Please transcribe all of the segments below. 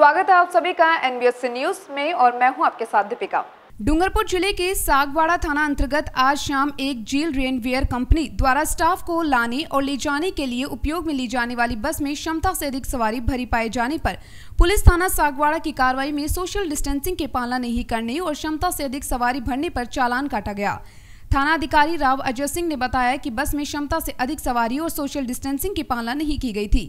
स्वागत है आप सभी का एनबीएससी न्यूज में और मैं हूं आपके साथ दीपिका डूंगरपुर जिले के सागवाड़ा थाना अंतर्गत आज शाम एक जेल रेनवेयर कंपनी द्वारा स्टाफ को लाने और ले जाने के लिए उपयोग में ली जाने वाली बस में क्षमता से अधिक सवारी भरी पाए जाने पर पुलिस थाना सागवाड़ा की कार्रवाई में सोशल डिस्टेंसिंग के पालना नहीं करने और क्षमता से अधिक सवारी भरने पर चालान काटा गया थानाधिकारी राव अजय सिंह ने बताया कि बस में क्षमता से अधिक सवारी और सोशल डिस्टेंसिंग की पालना नहीं की गई थी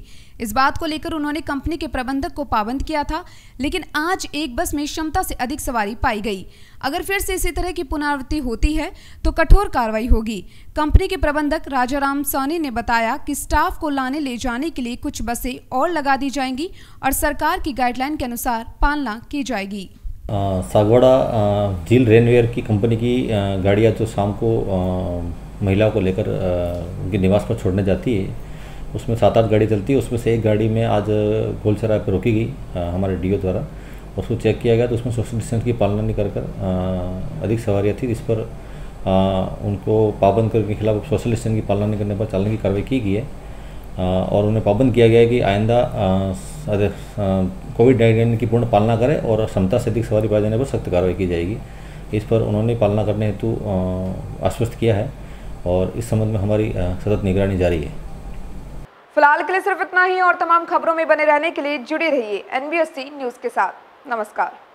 इस बात को लेकर उन्होंने कंपनी के प्रबंधक को पाबंद किया था लेकिन आज एक बस में क्षमता से अधिक सवारी पाई गई अगर फिर से इसी तरह की पुनरावृत्ति होती है तो कठोर कार्रवाई होगी कंपनी के प्रबंधक राजाराम सोनी ने बताया कि स्टाफ को लाने ले जाने के लिए कुछ बसें और लगा दी जाएंगी और सरकार की गाइडलाइन के अनुसार पालना की जाएगी सागवाड़ा झील रेनवेयर की कंपनी की गाड़ियाँ जो शाम को महिलाओं को लेकर उनके निवास पर छोड़ने जाती है उसमें सात आठ गाड़ी चलती है उसमें से एक गाड़ी में आज गोलसराय पर रोकी गई हमारे डीओ द्वारा उसको चेक किया गया तो उसमें सोशल डिस्टेंस की पालना नहीं कर कर अधिक सवारियाँ थी जिस पर आ, उनको पाबंद करने के खिलाफ सोशल डिस्टेंस की पालना नहीं करने पर चालने की कार्रवाई की गई है और उन्हें पाबंद किया गया है कि आइंदा कोविड गाइडलाइन की पूर्ण पालना करें और क्षमता से अधिक सवारी पाए जाने पर सख्त कार्रवाई की जाएगी इस पर उन्होंने पालना करने हेतु आश्वस्त किया है और इस संबंध में हमारी सतत निगरानी जारी है फिलहाल के लिए सिर्फ इतना ही और तमाम खबरों में बने रहने के लिए जुड़े रहिए एनबीएससी न्यूज़ के साथ नमस्कार